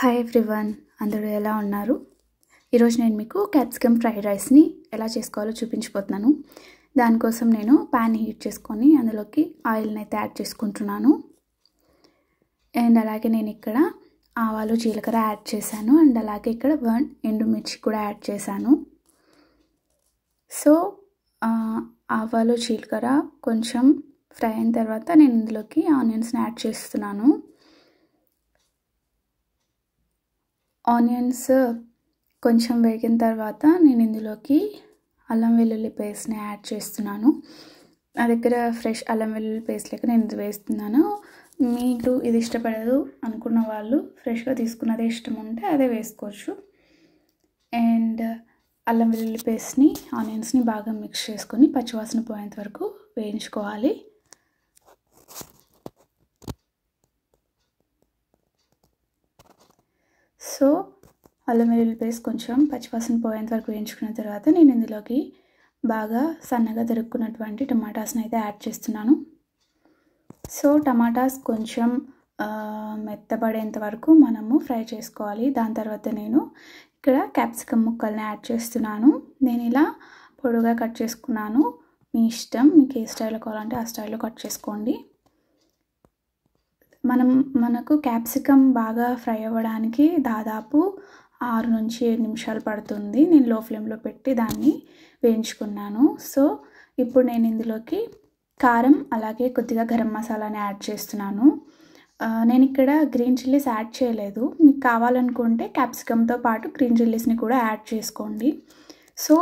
hi everyone అందరూ ఎలా ఉన్నారు ఈరోజు నేను మీకు క్యాప్సికమ్ ఫ్రైడ్ రైస్ని ఎలా చేసుకోవాలో చూపించిపోతున్నాను దానికోసం నేను ప్యాన్ హీట్ చేసుకొని అందులోకి ఆయిల్ని అయితే యాడ్ చేసుకుంటున్నాను అండ్ అలాగే నేను ఇక్కడ ఆవాలు జీలకర్ర యాడ్ చేశాను అండ్ అలాగే ఇక్కడ వన్ ఎండుమిర్చి కూడా యాడ్ చేశాను సో ఆవాలు జీలకర్ర కొంచెం ఫ్రై అయిన తర్వాత నేను ఇందులోకి ఆనియన్స్ని యాడ్ చేస్తున్నాను ఆనియన్స్ కొంచెం వేగిన తర్వాత నేను ఇందులోకి అల్లం వెల్లుల్లి పేస్ట్ని యాడ్ చేస్తున్నాను నా దగ్గర ఫ్రెష్ అల్లం వెల్లుల్లి పేస్ట్ లేక నేను ఇది వేస్తున్నాను మీకు ఇది ఇష్టపడదు అనుకున్న వాళ్ళు ఫ్రెష్గా తీసుకున్నదే ఇష్టం ఉంటే అదే వేసుకోవచ్చు అండ్ అల్లం వెల్లుల్లి పేస్ట్ని ఆనియన్స్ని బాగా మిక్స్ చేసుకొని పచ్చివాసన పోయేంత వరకు వేయించుకోవాలి సో అల్లం వెల్లుల్లి పేస్ట్ కొంచెం పచ్చివాసన పోయేంత వరకు వేయించుకున్న తర్వాత నేను ఇందులోకి బాగా సన్నగా దొరుకున్నటువంటి టమాటాస్ని అయితే యాడ్ చేస్తున్నాను సో టమాటాస్ కొంచెం మెత్తబడేంత వరకు మనము ఫ్రై చేసుకోవాలి దాని తర్వాత నేను ఇక్కడ క్యాప్సికమ్ ముక్కల్ని యాడ్ చేస్తున్నాను నేను ఇలా పొడుగా కట్ చేసుకున్నాను మీ ఇష్టం మీకు ఏ స్టైల్లో కావాలంటే ఆ స్టైల్లో కట్ చేసుకోండి మనం మనకు క్యాప్సికమ్ బాగా ఫ్రై అవ్వడానికి దాదాపు ఆరు నుంచి ఏడు నిమిషాలు పడుతుంది నేను లో ఫ్లేమ్లో పెట్టి దాన్ని వేయించుకున్నాను సో ఇప్పుడు నేను ఇందులోకి కారం అలాగే కొద్దిగా గరం మసాలాని యాడ్ చేస్తున్నాను నేను ఇక్కడ గ్రీన్ చిల్లీస్ యాడ్ చేయలేదు మీకు కావాలనుకుంటే క్యాప్సికమ్తో పాటు గ్రీన్ చిల్లీస్ని కూడా యాడ్ చేసుకోండి సో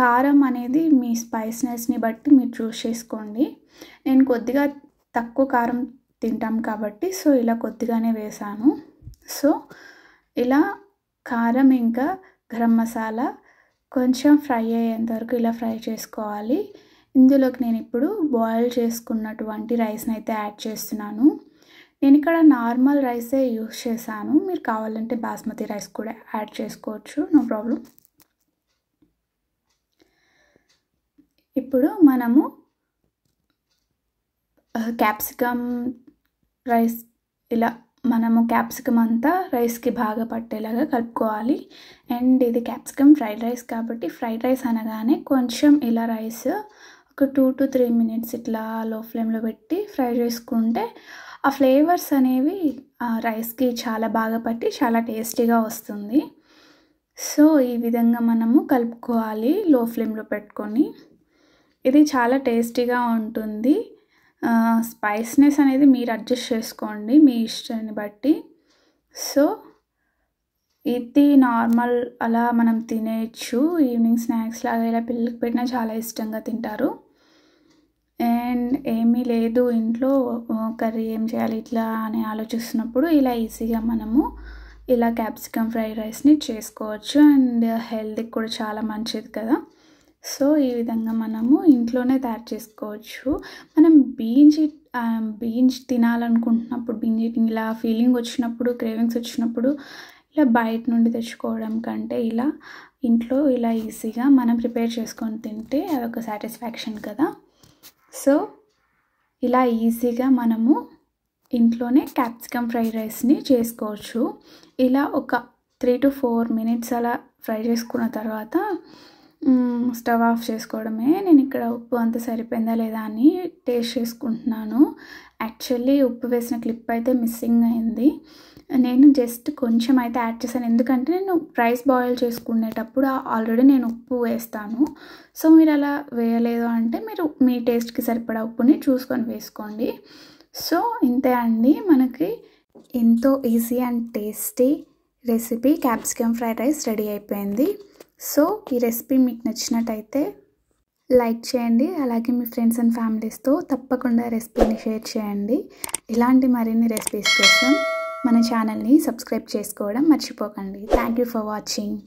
కారం అనేది మీ స్పైస్నెస్ని బట్టి మీరు చూస్ చేసుకోండి నేను కొద్దిగా తక్కువ కారం తింటాం కాబట్టి సో ఇలా కొద్దిగానే వేసాను సో ఇలా కారం ఇంకా గరం మసాలా కొంచెం ఫ్రై అయ్యేంత వరకు ఇలా ఫ్రై చేసుకోవాలి ఇందులోకి నేను ఇప్పుడు బాయిల్ చేసుకున్నటువంటి రైస్ని అయితే యాడ్ చేస్తున్నాను నేను ఇక్కడ నార్మల్ రైసే యూస్ చేశాను మీరు కావాలంటే బాస్మతి రైస్ కూడా యాడ్ చేసుకోవచ్చు నో ప్రాబ్లం ఇప్పుడు మనము క్యాప్సికమ్ రైస్ ఇలా మనము క్యాప్సికమ్ అంతా రైస్కి బాగా పట్టేలాగా కలుపుకోవాలి అండ్ ఇది క్యాప్సికమ్ ఫ్రైడ్ రైస్ కాబట్టి ఫ్రైడ్ రైస్ అనగానే కొంచెం ఇలా రైస్ ఒక టూ టు త్రీ మినిట్స్ ఇట్లా లో ఫ్లేమ్లో పెట్టి ఫ్రై చేసుకుంటే ఆ ఫ్లేవర్స్ అనేవి రైస్కి చాలా బాగా పట్టి చాలా టేస్టీగా వస్తుంది సో ఈ విధంగా మనము కలుపుకోవాలి లో ఫ్లేమ్లో పెట్టుకొని ఇది చాలా టేస్టీగా ఉంటుంది స్పైస్నెస్ అనేది మీరు అడ్జస్ట్ చేసుకోండి మీ ఇష్టాన్ని బట్టి సో ఇది నార్మల్ అలా మనం తినేయచ్చు ఈవినింగ్ స్నాక్స్ లాగా ఇలా పిల్లలకి పెట్టినా చాలా ఇష్టంగా తింటారు అండ్ ఏమీ లేదు ఇంట్లో కర్రీ ఏం చేయాలి ఇట్లా అని ఆలోచిస్తున్నప్పుడు ఇలా ఈజీగా మనము ఇలా క్యాప్సికమ్ ఫ్రైడ్ రైస్ని చేసుకోవచ్చు అండ్ హెల్త్కి కూడా చాలా మంచిది కదా సో ఈ విధంగా మనము ఇంట్లోనే తయారు చేసుకోవచ్చు మనం బీన్స్ బీన్స్ తినాలనుకుంటున్నప్పుడు బీన్స్ ఇలా ఫీలింగ్ వచ్చినప్పుడు క్రేవింగ్స్ వచ్చినప్పుడు ఇలా బయట నుండి తెచ్చుకోవడం కంటే ఇలా ఇంట్లో ఇలా ఈజీగా మనం ప్రిపేర్ చేసుకొని తింటే అదొక సాటిస్ఫాక్షన్ కదా సో ఇలా ఈజీగా మనము ఇంట్లోనే క్యాప్సికమ్ ఫ్రైడ్ రైస్ని చేసుకోవచ్చు ఇలా ఒక త్రీ టు ఫోర్ మినిట్స్ అలా ఫ్రై చేసుకున్న తర్వాత స్టవ్ ఆఫ్ చేసుకోవడమే నేను ఇక్కడ ఉప్పు అంత సరిపోయిందా లేదా అని టేస్ట్ చేసుకుంటున్నాను యాక్చువల్లీ ఉప్పు వేసిన క్లిప్ అయితే మిస్సింగ్ అయింది నేను జస్ట్ కొంచెం అయితే యాడ్ చేశాను ఎందుకంటే నేను రైస్ బాయిల్ చేసుకునేటప్పుడు ఆల్రెడీ నేను ఉప్పు వేస్తాను సో మీరు అలా వేయలేదు అంటే మీరు మీ టేస్ట్కి సరిపడా ఉప్పుని చూసుకొని వేసుకోండి సో ఇంతే అండి మనకి ఎంతో easy and tasty recipe capsicum fried rice ready అయిపోయింది సో ఈ రెసిపీ మీకు నచ్చినట్టయితే లైక్ చేయండి అలాగే మీ ఫ్రెండ్స్ అండ్ ఫ్యామిలీస్తో తప్పకుండా రెసిపీని షేర్ చేయండి ఇలాంటి మరిన్ని రెసిపీస్ కోసం మన ఛానల్ని సబ్స్క్రైబ్ చేసుకోవడం మర్చిపోకండి థ్యాంక్ యూ ఫర్ వాచింగ్